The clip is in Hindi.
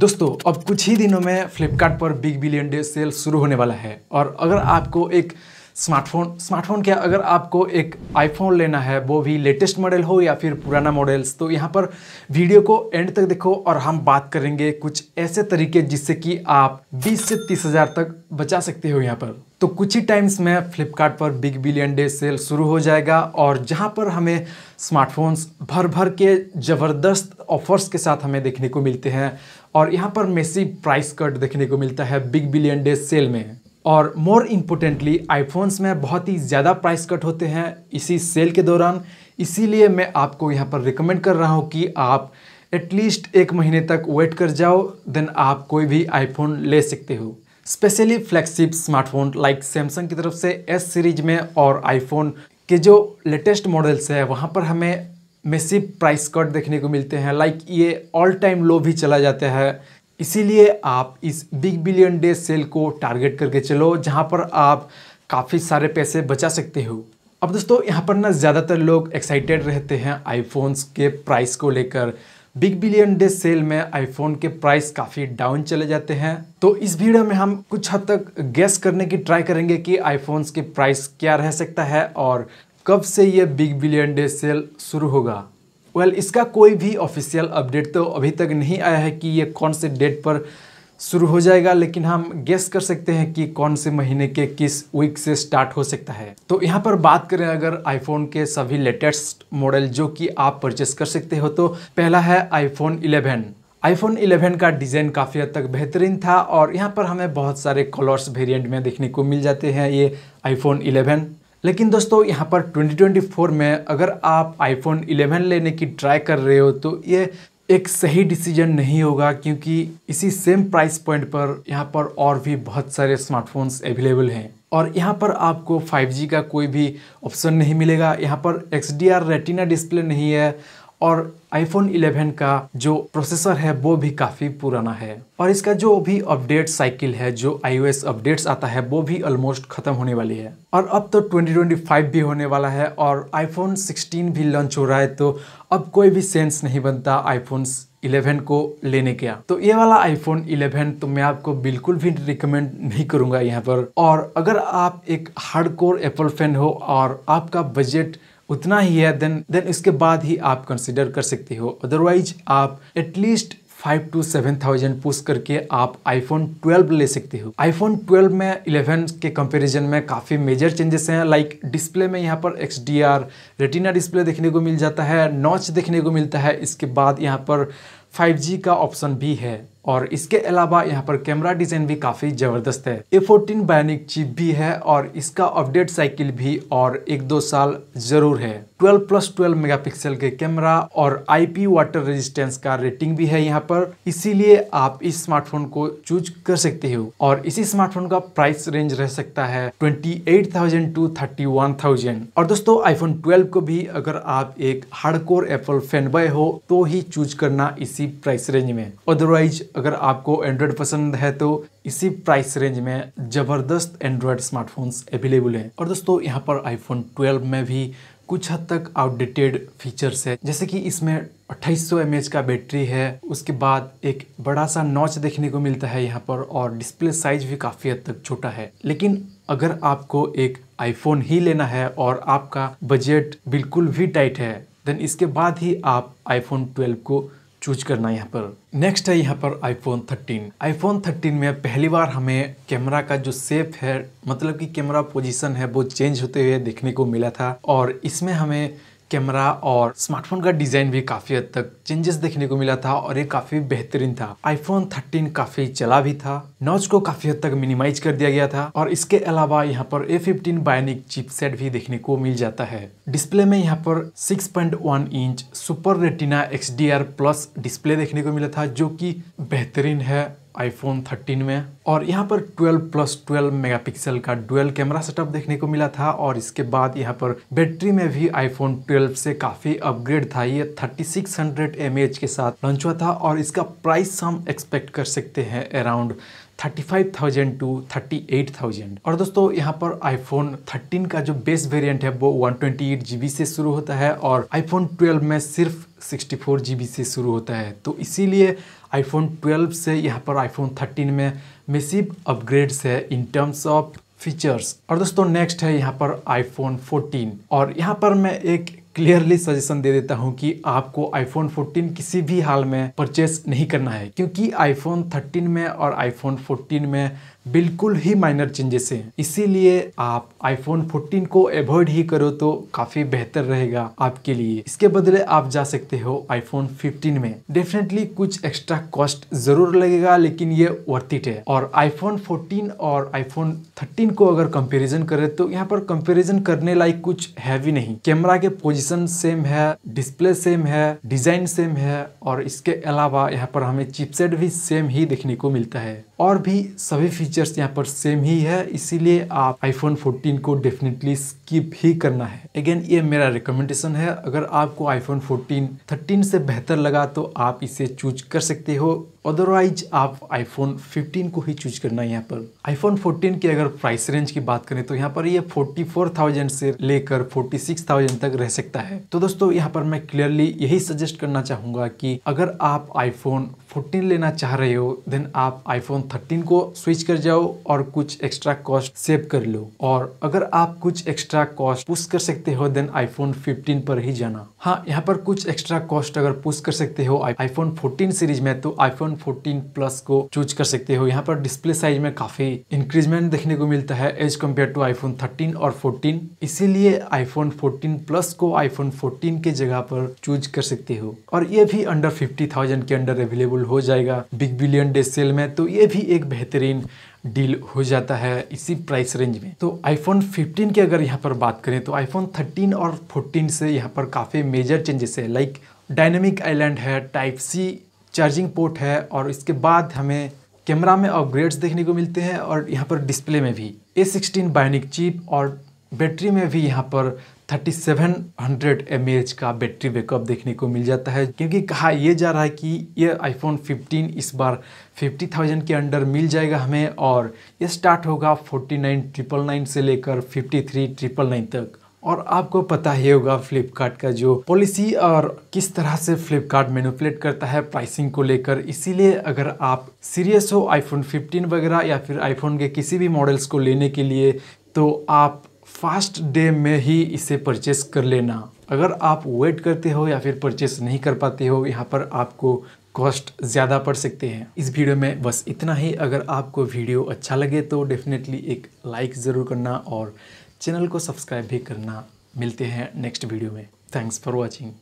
दोस्तों अब कुछ ही दिनों में फ्लिपकार्ट पर बिग बिलियन डे सेल शुरू होने वाला है और अगर आपको एक स्मार्टफोन स्मार्टफोन क्या अगर आपको एक आईफोन लेना है वो भी लेटेस्ट मॉडल हो या फिर पुराना मॉडल्स तो यहाँ पर वीडियो को एंड तक देखो और हम बात करेंगे कुछ ऐसे तरीके जिससे कि आप 20 से तीस हज़ार तक बचा सकते हो यहाँ पर तो कुछ ही टाइम्स में फ्लिपकार्ट पर बिग बिलियन डे सेल शुरू हो जाएगा और जहां पर हमें स्मार्टफोन्स भर भर के ज़बरदस्त ऑफर्स के साथ हमें देखने को मिलते हैं और यहां पर मेसी प्राइस कट देखने को मिलता है बिग बिलियन डे सेल में और मोर इम्पोर्टेंटली आईफोन्स में बहुत ही ज़्यादा प्राइस कट होते हैं इसी सेल के दौरान इसीलिए मैं आपको यहाँ पर रिकमेंड कर रहा हूँ कि आप एटलीस्ट एक महीने तक वेट कर जाओ देन आप कोई भी आईफोन ले सकते हो specially flagship smartphone like Samsung की तरफ से एस सीरीज में और आईफोन के जो लेटेस्ट मॉडल्स है वहाँ पर हमें मेसिव प्राइस कट देखने को मिलते हैं लाइक ये ऑल टाइम लो भी चला जाता है इसीलिए आप इस बिग बिलियन डे सेल को टारगेट करके चलो जहाँ पर आप काफ़ी सारे पैसे बचा सकते हो अब दोस्तों यहाँ पर ना ज़्यादातर लोग एक्साइटेड रहते हैं आईफोन्स के प्राइस को लेकर बिग बिलियन डे सेल में आईफोन के प्राइस काफ़ी डाउन चले जाते हैं तो इस वीडियो में हम कुछ हद तक गैस करने की ट्राई करेंगे कि आईफोन्स के प्राइस क्या रह सकता है और कब से ये बिग बिलियन डे सेल शुरू होगा वेल well, इसका कोई भी ऑफिशियल अपडेट तो अभी तक नहीं आया है कि ये कौन से डेट पर शुरू हो जाएगा लेकिन हम गेस कर सकते हैं कि कौन से महीने के किस वीक से स्टार्ट हो सकता है तो यहाँ पर बात करें अगर आईफोन के सभी लेटेस्ट मॉडल जो कि आप परचेस कर सकते हो तो पहला है आईफोन 11 आईफोन 11 का डिज़ाइन काफ़ी हद तक बेहतरीन था और यहाँ पर हमें बहुत सारे कलर्स वेरियंट में देखने को मिल जाते हैं ये आईफोन इलेवन लेकिन दोस्तों यहाँ पर 2024 में अगर आप आईफोन 11 लेने की ट्राई कर रहे हो तो ये एक सही डिसीजन नहीं होगा क्योंकि इसी सेम प्राइस पॉइंट पर यहाँ पर और भी बहुत सारे स्मार्टफोन्स अवेलेबल हैं और यहाँ पर आपको 5G का कोई भी ऑप्शन नहीं मिलेगा यहाँ पर एक्स डी रेटिना डिस्प्ले नहीं है और आईफोन 11 का जो प्रोसेसर है वो भी काफ़ी पुराना है और इसका जो भी अपडेट साइकिल है जो आई अपडेट्स आता है वो भी ऑलमोस्ट ख़त्म होने वाली है और अब तो 2025 भी होने वाला है और आईफोन 16 भी लॉन्च हो रहा है तो अब कोई भी सेंस नहीं बनता आईफोन 11 को लेने का तो ये वाला आईफोन 11 तो मैं आपको बिल्कुल भी रिकमेंड नहीं करूँगा यहाँ पर और अगर आप एक हार्डकोर एप्पल फैन हो और आपका बजट उतना ही है देन देन इसके बाद ही आप कंसिडर कर सकते हो अदरवाइज आप at least five to seven thousand push करके आप आईफोन 12 ले सकते हो आईफोन 12 में 11 के कंपैरिजन में काफ़ी मेजर चेंजेस हैं लाइक डिस्प्ले में यहाँ पर एक्स रेटिना डिस्प्ले देखने को मिल जाता है नॉच देखने को मिलता है इसके बाद यहाँ पर 5G का ऑप्शन भी है और इसके अलावा यहाँ पर कैमरा डिज़ाइन भी काफ़ी ज़बरदस्त है ए फोर्टीन बायोनिक चिप भी है और इसका अपडेट साइकिल भी और एक दो साल ज़रूर है 12 प्लस 12 मेगापिक्सल के कैमरा और आईपी वाटर रेजिस्टेंस का रेटिंग भी है यहाँ पर इसीलिए आप इस स्मार्टफोन को चूज कर सकते हो और इसी स्मार्टफोन का प्राइस रेंज रह सकता है ट्वेंटी टू थर्टी और दोस्तों आईफोन ट्वेल्व को भी अगर आप एक हार्डकोर एप्पल फैन बॉय हो तो ही चूज करना इसी प्राइस रेंज में अदरवाइज अगर आपको एंड्रॉयड पसंद है तो इसी प्राइस रेंज में ज़बरदस्त एंड्रॉयड स्मार्टफोन्स अवेलेबल हैं और दोस्तों यहाँ पर आईफोन 12 में भी कुछ हद तक आउटडेटेड फीचर्स है जैसे कि इसमें 2800 सौ का बैटरी है उसके बाद एक बड़ा सा नॉच देखने को मिलता है यहाँ पर और डिस्प्ले साइज भी काफ़ी हद तक छोटा है लेकिन अगर आपको एक आईफोन ही लेना है और आपका बजट बिल्कुल भी टाइट है देन इसके बाद ही आप आईफोन 12 को चूज करना यहाँ पर नेक्स्ट है यहाँ पर आईफोन 13 आईफोन 13 में पहली बार हमें कैमरा का जो सेप है मतलब कि कैमरा पोजीशन है वो चेंज होते हुए देखने को मिला था और इसमें हमें कैमरा और स्मार्टफोन का डिज़ाइन भी काफ़ी हद तक चेंजेस देखने को मिला था और ये काफ़ी बेहतरीन था आईफोन 13 काफ़ी चला भी था नॉच को काफ़ी हद तक मिनिमाइज कर दिया गया था और इसके अलावा यहाँ पर ए फिफ्टीन बायोनिक चिपसेट भी देखने को मिल जाता है डिस्प्ले में यहाँ पर 6.1 inch super retina X plus display देखने को मिला था जो की बेहतरीन है आईफोन 13 में और यहाँ पर 12 प्लस 12 मेगापिक्सल का डुअल कैमरा सेटअप देखने को मिला था और इसके बाद यहाँ पर बैटरी में भी आईफोन 12 से काफ़ी अपग्रेड था ये 3600 mAh के साथ लॉन्च हुआ था और इसका प्राइस हम एक्सपेक्ट कर सकते हैं अराउंड 35,000 टू थर्टी और दोस्तों यहाँ पर iPhone 13 का जो बेस वेरिएंट है वो 128 GB से शुरू होता है और iPhone 12 में सिर्फ सिक्सटी फोर जी बी से शुरू होता है तो इसीलिए आईफोन 12 से यहाँ पर आईफोन 13 में मेसिव अपग्रेड्स है इन टर्म्स ऑफ फीचर्स और दोस्तों नेक्स्ट है यहाँ पर आईफोन 14 और यहाँ पर मैं एक क्लियरली सजेशन दे देता हूँ कि आपको आईफोन 14 किसी भी हाल में परचेस नहीं करना है क्योंकि आईफोन 13 में और आईफोन 14 में बिल्कुल ही माइनर चेंजेस हैं इसीलिए आप आईफोन 14 को अवॉइड ही करो तो काफी बेहतर रहेगा आपके लिए इसके बदले आप जा सकते हो आईफोन 15 में डेफिनेटली कुछ एक्स्ट्रा कॉस्ट जरूर लगेगा लेकिन ये वर्थ इट है और आईफोन 14 और आईफोन 13 को अगर कंपेरिजन करें तो यहाँ पर कंपेरिजन करने लायक कुछ है भी नहीं कैमरा के पोजिशन सेम है डिस्प्ले सेम है डिजाइन सेम है और इसके अलावा यहाँ पर हमें चिपसेट भी सेम ही देखने को मिलता है और भी सभी फीचर्स यहाँ पर सेम ही है इसीलिए आप आईफोन 14 को डेफिनेटली स्किप ही करना है अगेन ये मेरा रिकमेंडेशन है अगर आपको आईफोन 14 13 से बेहतर लगा तो आप इसे चूज कर सकते हो अदरवाइज आप आईफोन 15 को ही चूज करना है यहाँ पर आईफोन 14 की अगर प्राइस रेंज की बात करें तो यहाँ पर ये 44,000 से लेकर 46,000 तक रह सकता है तो दोस्तों यहाँ पर मैं क्लियरली यही सजेस्ट करना चाहूंगा कि अगर आप आईफोन 14 लेना चाह रहे हो देन आप आईफोन 13 को स्विच कर जाओ और कुछ एक्स्ट्रा कॉस्ट सेव कर लो और अगर आप कुछ एक्स्ट्रा कॉस्ट पुस्ट कर सकते हो देन आईफोन फिफ्टीन पर ही जाना हाँ यहाँ पर कुछ एक्स्ट्रा कॉस्ट अगर पुश कर सकते हो आईफोन 14 सीरीज में तो आईफोन 14 प्लस को चूज कर सकते हो यहाँ पर डिस्प्ले साइज में काफी इंक्रीजमेंट देखने को मिलता है एज कम्पेयर टू आईफोन 13 और 14 इसीलिए आईफोन 14 प्लस को आईफोन 14 के जगह पर चूज कर सकते हो और ये भी अंडर 50,000 के अंडर अवेलेबल हो जाएगा बिग बिलियन डे सेल में तो ये भी एक बेहतरीन डील हो जाता है इसी प्राइस रेंज में तो आईफोन 15 की अगर यहाँ पर बात करें तो आईफोन 13 और 14 से यहाँ पर काफ़ी मेजर चेंजेस है लाइक डायनेमिक आइलैंड है टाइप सी चार्जिंग पोर्ट है और इसके बाद हमें कैमरा में अपग्रेड्स देखने को मिलते हैं और यहाँ पर डिस्प्ले में भी ए सिक्सटीन बायोनिक चिप और बैटरी में भी यहाँ पर 3700 mAh का बैटरी बैकअप देखने को मिल जाता है क्योंकि कहा यह जा रहा है कि यह आईफोन 15 इस बार 50,000 के अंडर मिल जाएगा हमें और यह स्टार्ट होगा 49,999 से लेकर 53,999 तक और आपको पता ही होगा फ्लिपकार्ट का जो पॉलिसी और किस तरह से फ्लिपकार्ट मैनुपलेट करता है प्राइसिंग को लेकर इसीलिए अगर आप सीरियस हो आईफोन 15 वगैरह या फिर आईफोन के किसी भी मॉडल्स को लेने के लिए तो आप फास्ट डे में ही इसे परचेस कर लेना अगर आप वेट करते हो या फिर परचेस नहीं कर पाते हो यहाँ पर आपको कॉस्ट ज़्यादा पड़ सकते हैं इस वीडियो में बस इतना ही अगर आपको वीडियो अच्छा लगे तो डेफिनेटली एक लाइक ज़रूर करना और चैनल को सब्सक्राइब भी करना मिलते हैं नेक्स्ट वीडियो में थैंक्स फॉर वॉचिंग